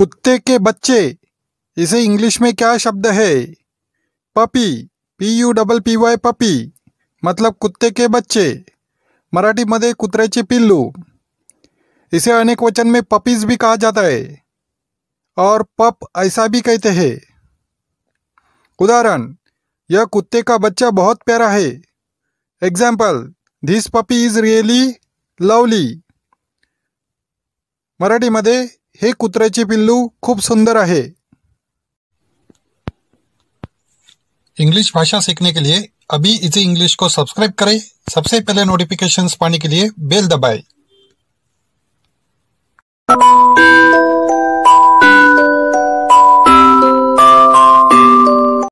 कुत्ते के बच्चे इसे इंग्लिश में क्या शब्द है puppy P U double P Y puppy मतलब कुत्ते के बच्चे मराठी मधे कुत्र्याचे पिल्लू इसे अनेक वचन में पपीज भी कहा जाता है और पप ऐसा भी कहते हैं उदाहरण यह कुत्ते का बच्चा बहुत प्यारा है example this puppy is really lovely Marathi मधे कुत्र पिल्लू खूब सुंदर है इंग्लिश भाषा सीखने के लिए अभी इसी इंग्लिश को सब्सक्राइब करें सबसे पहले नोटिफिकेशन पाने के लिए बेल दबाएं